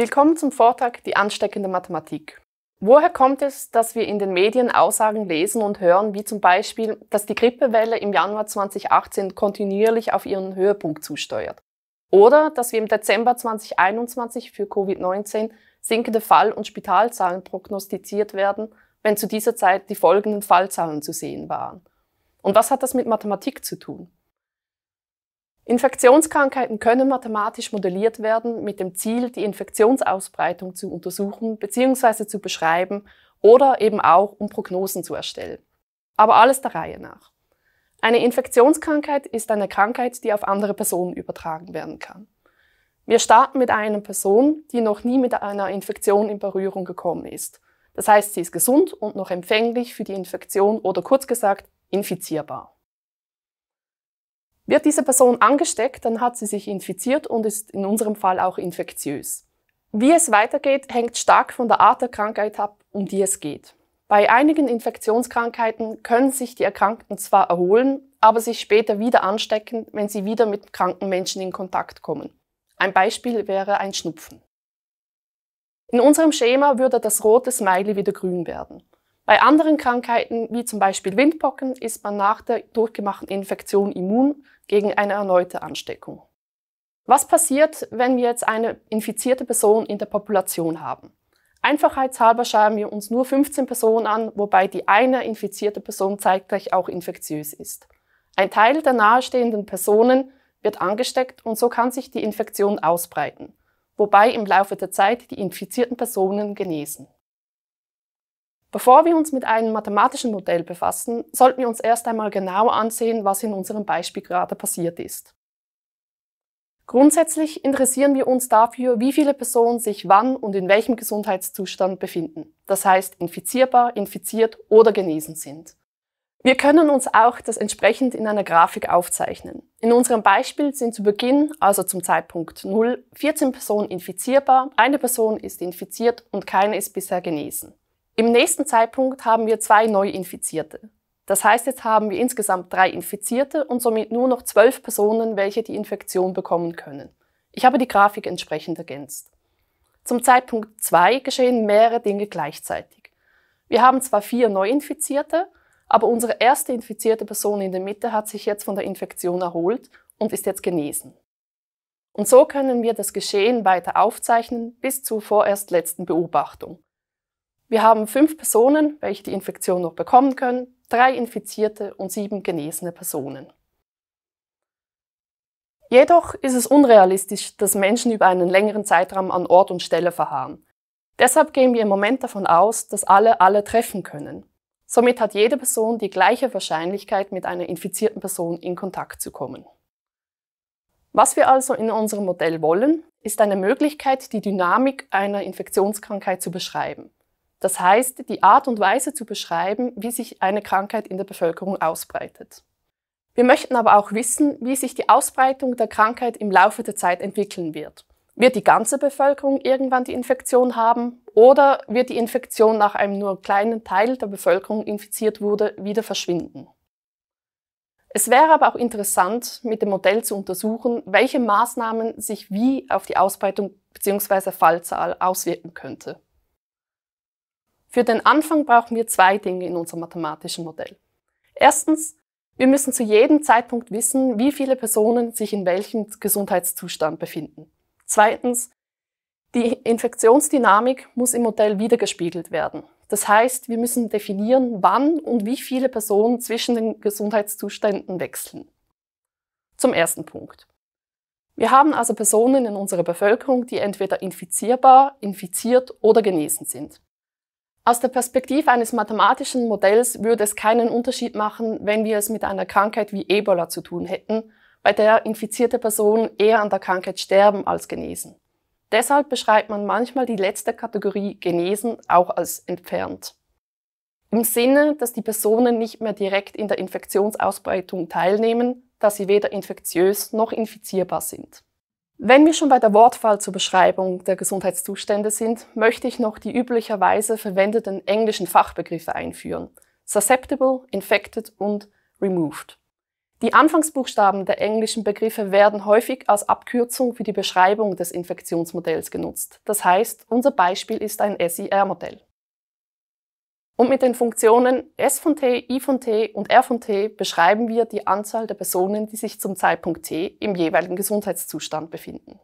Willkommen zum Vortrag Die ansteckende Mathematik. Woher kommt es, dass wir in den Medien Aussagen lesen und hören, wie zum Beispiel, dass die Grippewelle im Januar 2018 kontinuierlich auf ihren Höhepunkt zusteuert? Oder dass wir im Dezember 2021 für Covid-19 sinkende Fall- und Spitalzahlen prognostiziert werden, wenn zu dieser Zeit die folgenden Fallzahlen zu sehen waren? Und was hat das mit Mathematik zu tun? Infektionskrankheiten können mathematisch modelliert werden mit dem Ziel, die Infektionsausbreitung zu untersuchen bzw. zu beschreiben oder eben auch, um Prognosen zu erstellen. Aber alles der Reihe nach. Eine Infektionskrankheit ist eine Krankheit, die auf andere Personen übertragen werden kann. Wir starten mit einer Person, die noch nie mit einer Infektion in Berührung gekommen ist. Das heißt, sie ist gesund und noch empfänglich für die Infektion oder kurz gesagt infizierbar. Wird diese Person angesteckt, dann hat sie sich infiziert und ist in unserem Fall auch infektiös. Wie es weitergeht, hängt stark von der Art der Krankheit ab, um die es geht. Bei einigen Infektionskrankheiten können sich die Erkrankten zwar erholen, aber sich später wieder anstecken, wenn sie wieder mit kranken Menschen in Kontakt kommen. Ein Beispiel wäre ein Schnupfen. In unserem Schema würde das rote Smiley wieder grün werden. Bei anderen Krankheiten, wie zum Beispiel Windpocken, ist man nach der durchgemachten Infektion immun gegen eine erneute Ansteckung. Was passiert, wenn wir jetzt eine infizierte Person in der Population haben? Einfachheitshalber schauen wir uns nur 15 Personen an, wobei die eine infizierte Person zeitgleich auch infektiös ist. Ein Teil der nahestehenden Personen wird angesteckt und so kann sich die Infektion ausbreiten, wobei im Laufe der Zeit die infizierten Personen genesen. Bevor wir uns mit einem mathematischen Modell befassen, sollten wir uns erst einmal genau ansehen, was in unserem Beispiel gerade passiert ist. Grundsätzlich interessieren wir uns dafür, wie viele Personen sich wann und in welchem Gesundheitszustand befinden, das heißt infizierbar, infiziert oder genesen sind. Wir können uns auch das entsprechend in einer Grafik aufzeichnen. In unserem Beispiel sind zu Beginn, also zum Zeitpunkt 0, 14 Personen infizierbar, eine Person ist infiziert und keine ist bisher genesen. Im nächsten Zeitpunkt haben wir zwei Neuinfizierte. Das heißt, jetzt haben wir insgesamt drei Infizierte und somit nur noch zwölf Personen, welche die Infektion bekommen können. Ich habe die Grafik entsprechend ergänzt. Zum Zeitpunkt 2 geschehen mehrere Dinge gleichzeitig. Wir haben zwar vier Neuinfizierte, aber unsere erste infizierte Person in der Mitte hat sich jetzt von der Infektion erholt und ist jetzt genesen. Und so können wir das Geschehen weiter aufzeichnen bis zur vorerst letzten Beobachtung. Wir haben fünf Personen, welche die Infektion noch bekommen können, drei infizierte und sieben genesene Personen. Jedoch ist es unrealistisch, dass Menschen über einen längeren Zeitraum an Ort und Stelle verharren. Deshalb gehen wir im Moment davon aus, dass alle alle treffen können. Somit hat jede Person die gleiche Wahrscheinlichkeit, mit einer infizierten Person in Kontakt zu kommen. Was wir also in unserem Modell wollen, ist eine Möglichkeit, die Dynamik einer Infektionskrankheit zu beschreiben. Das heißt, die Art und Weise zu beschreiben, wie sich eine Krankheit in der Bevölkerung ausbreitet. Wir möchten aber auch wissen, wie sich die Ausbreitung der Krankheit im Laufe der Zeit entwickeln wird. Wird die ganze Bevölkerung irgendwann die Infektion haben oder wird die Infektion nach einem nur kleinen Teil der Bevölkerung infiziert wurde, wieder verschwinden? Es wäre aber auch interessant, mit dem Modell zu untersuchen, welche Maßnahmen sich wie auf die Ausbreitung bzw. Fallzahl auswirken könnte. Für den Anfang brauchen wir zwei Dinge in unserem mathematischen Modell. Erstens, wir müssen zu jedem Zeitpunkt wissen, wie viele Personen sich in welchem Gesundheitszustand befinden. Zweitens, die Infektionsdynamik muss im Modell wiedergespiegelt werden. Das heißt, wir müssen definieren, wann und wie viele Personen zwischen den Gesundheitszuständen wechseln. Zum ersten Punkt. Wir haben also Personen in unserer Bevölkerung, die entweder infizierbar, infiziert oder genesen sind. Aus der Perspektive eines mathematischen Modells würde es keinen Unterschied machen, wenn wir es mit einer Krankheit wie Ebola zu tun hätten, bei der infizierte Personen eher an der Krankheit sterben als genesen. Deshalb beschreibt man manchmal die letzte Kategorie genesen auch als entfernt. Im Sinne, dass die Personen nicht mehr direkt in der Infektionsausbreitung teilnehmen, da sie weder infektiös noch infizierbar sind. Wenn wir schon bei der Wortwahl zur Beschreibung der Gesundheitszustände sind, möchte ich noch die üblicherweise verwendeten englischen Fachbegriffe einführen. Susceptible, infected und removed. Die Anfangsbuchstaben der englischen Begriffe werden häufig als Abkürzung für die Beschreibung des Infektionsmodells genutzt. Das heißt, unser Beispiel ist ein SIR-Modell. Und mit den Funktionen S von t, I von t und R von t beschreiben wir die Anzahl der Personen, die sich zum Zeitpunkt t im jeweiligen Gesundheitszustand befinden.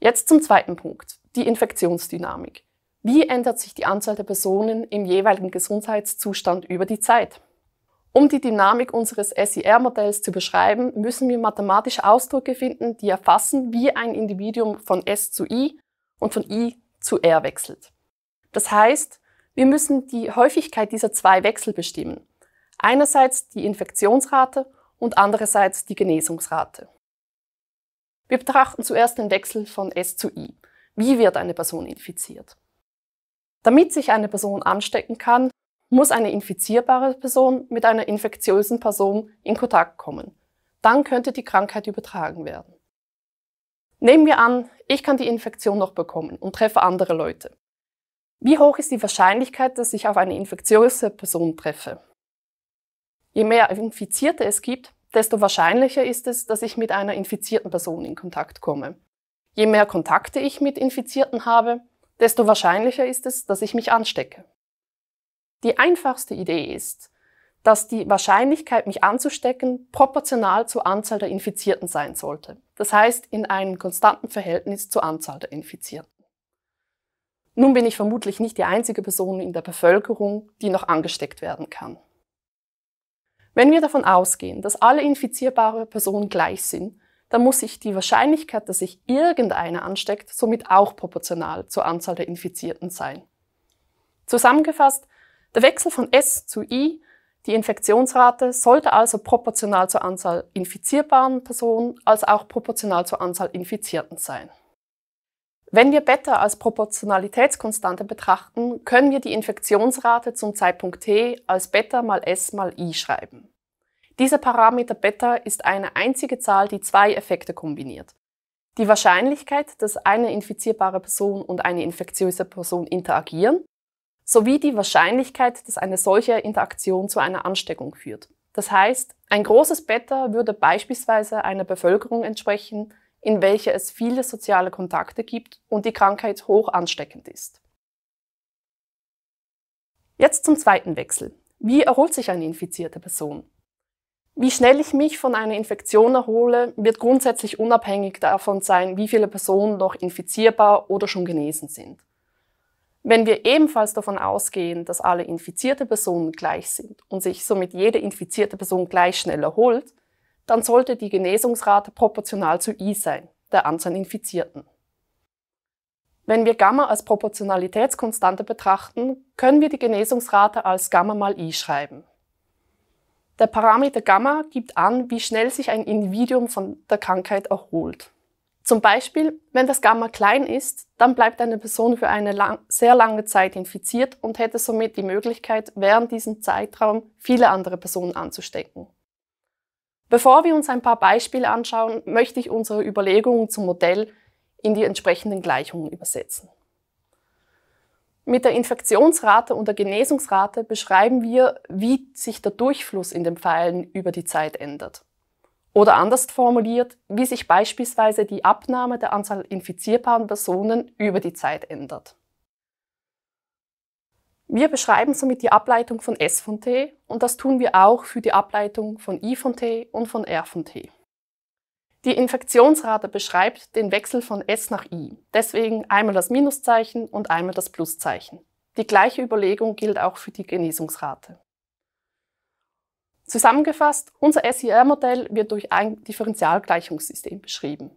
Jetzt zum zweiten Punkt, die Infektionsdynamik. Wie ändert sich die Anzahl der Personen im jeweiligen Gesundheitszustand über die Zeit? Um die Dynamik unseres SIR-Modells zu beschreiben, müssen wir mathematische Ausdrücke finden, die erfassen, wie ein Individuum von S zu I und von I zu R wechselt. Das heißt, wir müssen die Häufigkeit dieser zwei Wechsel bestimmen. Einerseits die Infektionsrate und andererseits die Genesungsrate. Wir betrachten zuerst den Wechsel von S zu I. Wie wird eine Person infiziert? Damit sich eine Person anstecken kann, muss eine infizierbare Person mit einer infektiösen Person in Kontakt kommen. Dann könnte die Krankheit übertragen werden. Nehmen wir an, ich kann die Infektion noch bekommen und treffe andere Leute. Wie hoch ist die Wahrscheinlichkeit, dass ich auf eine infektiöse Person treffe? Je mehr Infizierte es gibt, desto wahrscheinlicher ist es, dass ich mit einer infizierten Person in Kontakt komme. Je mehr Kontakte ich mit Infizierten habe, desto wahrscheinlicher ist es, dass ich mich anstecke. Die einfachste Idee ist, dass die Wahrscheinlichkeit, mich anzustecken, proportional zur Anzahl der Infizierten sein sollte. Das heißt, in einem konstanten Verhältnis zur Anzahl der Infizierten. Nun bin ich vermutlich nicht die einzige Person in der Bevölkerung, die noch angesteckt werden kann. Wenn wir davon ausgehen, dass alle infizierbaren Personen gleich sind, dann muss sich die Wahrscheinlichkeit, dass sich irgendeiner ansteckt, somit auch proportional zur Anzahl der Infizierten sein. Zusammengefasst, der Wechsel von S zu I, die Infektionsrate, sollte also proportional zur Anzahl infizierbaren Personen als auch proportional zur Anzahl Infizierten sein. Wenn wir Beta als Proportionalitätskonstante betrachten, können wir die Infektionsrate zum Zeitpunkt t als Beta mal S mal I schreiben. Dieser Parameter Beta ist eine einzige Zahl, die zwei Effekte kombiniert. Die Wahrscheinlichkeit, dass eine infizierbare Person und eine infektiöse Person interagieren, sowie die Wahrscheinlichkeit, dass eine solche Interaktion zu einer Ansteckung führt. Das heißt, ein großes Beta würde beispielsweise einer Bevölkerung entsprechen, in welcher es viele soziale Kontakte gibt und die Krankheit hoch ansteckend ist. Jetzt zum zweiten Wechsel. Wie erholt sich eine infizierte Person? Wie schnell ich mich von einer Infektion erhole, wird grundsätzlich unabhängig davon sein, wie viele Personen noch infizierbar oder schon genesen sind. Wenn wir ebenfalls davon ausgehen, dass alle infizierte Personen gleich sind und sich somit jede infizierte Person gleich schnell erholt, dann sollte die Genesungsrate proportional zu I sein, der Anzahl an Infizierten. Wenn wir Gamma als Proportionalitätskonstante betrachten, können wir die Genesungsrate als Gamma mal I schreiben. Der Parameter Gamma gibt an, wie schnell sich ein Individuum von der Krankheit erholt. Zum Beispiel, wenn das Gamma klein ist, dann bleibt eine Person für eine lang sehr lange Zeit infiziert und hätte somit die Möglichkeit, während diesem Zeitraum viele andere Personen anzustecken. Bevor wir uns ein paar Beispiele anschauen, möchte ich unsere Überlegungen zum Modell in die entsprechenden Gleichungen übersetzen. Mit der Infektionsrate und der Genesungsrate beschreiben wir, wie sich der Durchfluss in den Pfeilen über die Zeit ändert. Oder anders formuliert, wie sich beispielsweise die Abnahme der Anzahl infizierbaren Personen über die Zeit ändert. Wir beschreiben somit die Ableitung von S von t und das tun wir auch für die Ableitung von I von t und von R von t. Die Infektionsrate beschreibt den Wechsel von S nach I, deswegen einmal das Minuszeichen und einmal das Pluszeichen. Die gleiche Überlegung gilt auch für die Genesungsrate. Zusammengefasst, unser SIR-Modell wird durch ein Differentialgleichungssystem beschrieben.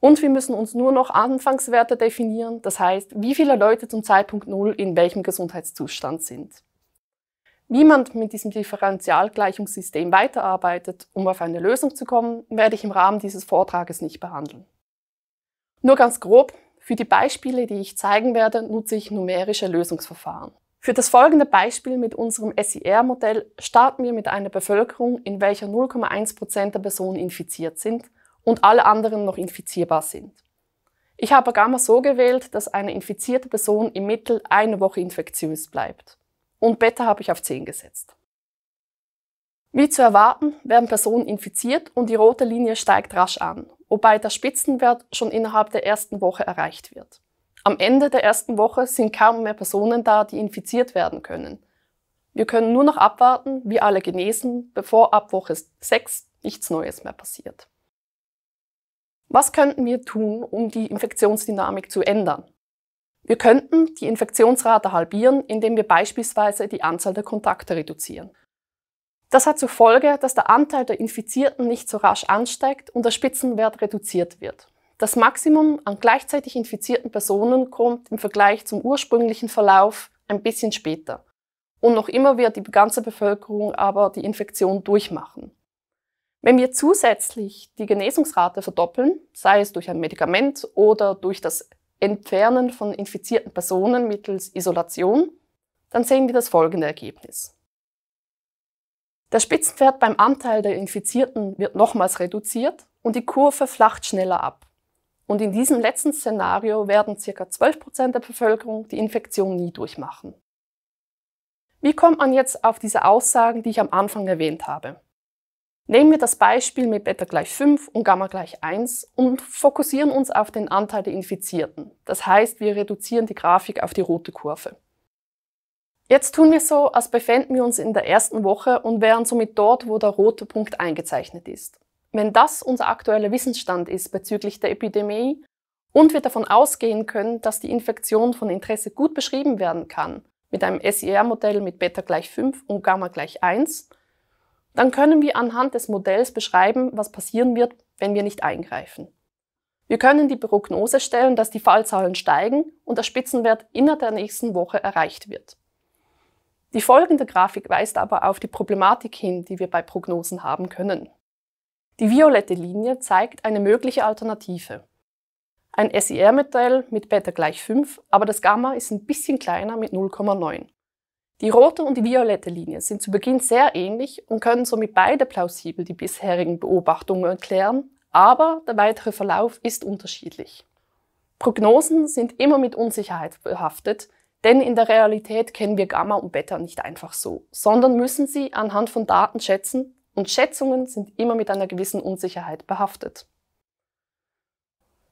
Und wir müssen uns nur noch Anfangswerte definieren, das heißt, wie viele Leute zum Zeitpunkt Null in welchem Gesundheitszustand sind. Wie man mit diesem Differentialgleichungssystem weiterarbeitet, um auf eine Lösung zu kommen, werde ich im Rahmen dieses Vortrages nicht behandeln. Nur ganz grob, für die Beispiele, die ich zeigen werde, nutze ich numerische Lösungsverfahren. Für das folgende Beispiel mit unserem SIR-Modell starten wir mit einer Bevölkerung, in welcher 0,1% Prozent der Personen infiziert sind und alle anderen noch infizierbar sind. Ich habe Gamma so gewählt, dass eine infizierte Person im Mittel eine Woche infektiös bleibt. Und Beta habe ich auf 10 gesetzt. Wie zu erwarten, werden Personen infiziert und die rote Linie steigt rasch an, wobei der Spitzenwert schon innerhalb der ersten Woche erreicht wird. Am Ende der ersten Woche sind kaum mehr Personen da, die infiziert werden können. Wir können nur noch abwarten, wie alle genesen, bevor ab Woche 6 nichts Neues mehr passiert. Was könnten wir tun, um die Infektionsdynamik zu ändern? Wir könnten die Infektionsrate halbieren, indem wir beispielsweise die Anzahl der Kontakte reduzieren. Das hat zur Folge, dass der Anteil der Infizierten nicht so rasch ansteigt und der Spitzenwert reduziert wird. Das Maximum an gleichzeitig infizierten Personen kommt im Vergleich zum ursprünglichen Verlauf ein bisschen später. Und noch immer wird die ganze Bevölkerung aber die Infektion durchmachen. Wenn wir zusätzlich die Genesungsrate verdoppeln, sei es durch ein Medikament oder durch das Entfernen von infizierten Personen mittels Isolation, dann sehen wir das folgende Ergebnis. Der Spitzenwert beim Anteil der Infizierten wird nochmals reduziert und die Kurve flacht schneller ab. Und in diesem letzten Szenario werden ca. 12% der Bevölkerung die Infektion nie durchmachen. Wie kommt man jetzt auf diese Aussagen, die ich am Anfang erwähnt habe? Nehmen wir das Beispiel mit Beta gleich 5 und Gamma gleich 1 und fokussieren uns auf den Anteil der Infizierten. Das heißt, wir reduzieren die Grafik auf die rote Kurve. Jetzt tun wir so, als befänden wir uns in der ersten Woche und wären somit dort, wo der rote Punkt eingezeichnet ist. Wenn das unser aktueller Wissensstand ist bezüglich der Epidemie und wir davon ausgehen können, dass die Infektion von Interesse gut beschrieben werden kann, mit einem SIR-Modell mit Beta gleich 5 und Gamma gleich 1, dann können wir anhand des Modells beschreiben, was passieren wird, wenn wir nicht eingreifen. Wir können die Prognose stellen, dass die Fallzahlen steigen und der Spitzenwert innerhalb der nächsten Woche erreicht wird. Die folgende Grafik weist aber auf die Problematik hin, die wir bei Prognosen haben können. Die violette Linie zeigt eine mögliche Alternative. Ein SIR-Modell mit Beta gleich 5, aber das Gamma ist ein bisschen kleiner mit 0,9. Die rote und die violette Linie sind zu Beginn sehr ähnlich und können somit beide plausibel die bisherigen Beobachtungen erklären, aber der weitere Verlauf ist unterschiedlich. Prognosen sind immer mit Unsicherheit behaftet, denn in der Realität kennen wir Gamma und Beta nicht einfach so, sondern müssen sie anhand von Daten schätzen und Schätzungen sind immer mit einer gewissen Unsicherheit behaftet.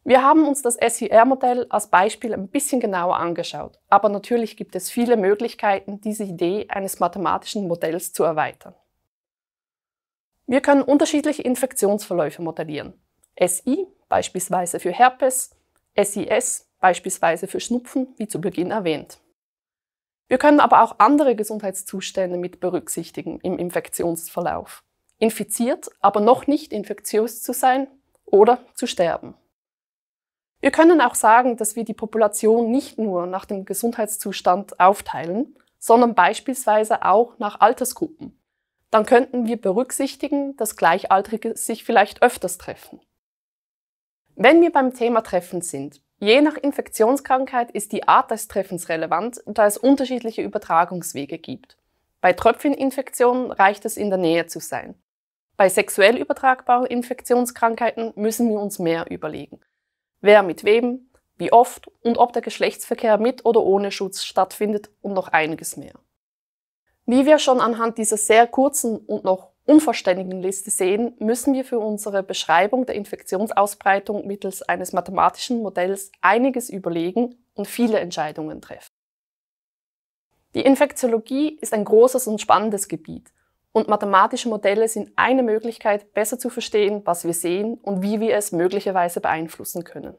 Wir haben uns das SIR-Modell als Beispiel ein bisschen genauer angeschaut, aber natürlich gibt es viele Möglichkeiten, diese Idee eines mathematischen Modells zu erweitern. Wir können unterschiedliche Infektionsverläufe modellieren. SI beispielsweise für Herpes, SIS beispielsweise für Schnupfen, wie zu Beginn erwähnt. Wir können aber auch andere Gesundheitszustände mit berücksichtigen im Infektionsverlauf. Infiziert, aber noch nicht infektiös zu sein oder zu sterben. Wir können auch sagen, dass wir die Population nicht nur nach dem Gesundheitszustand aufteilen, sondern beispielsweise auch nach Altersgruppen. Dann könnten wir berücksichtigen, dass Gleichaltrige sich vielleicht öfters treffen. Wenn wir beim Thema Treffen sind, je nach Infektionskrankheit ist die Art des Treffens relevant, da es unterschiedliche Übertragungswege gibt. Bei Tröpfcheninfektionen reicht es, in der Nähe zu sein. Bei sexuell übertragbaren Infektionskrankheiten müssen wir uns mehr überlegen wer mit wem, wie oft und ob der Geschlechtsverkehr mit oder ohne Schutz stattfindet und noch einiges mehr. Wie wir schon anhand dieser sehr kurzen und noch unvollständigen Liste sehen, müssen wir für unsere Beschreibung der Infektionsausbreitung mittels eines mathematischen Modells einiges überlegen und viele Entscheidungen treffen. Die Infektiologie ist ein großes und spannendes Gebiet, und mathematische Modelle sind eine Möglichkeit, besser zu verstehen, was wir sehen und wie wir es möglicherweise beeinflussen können.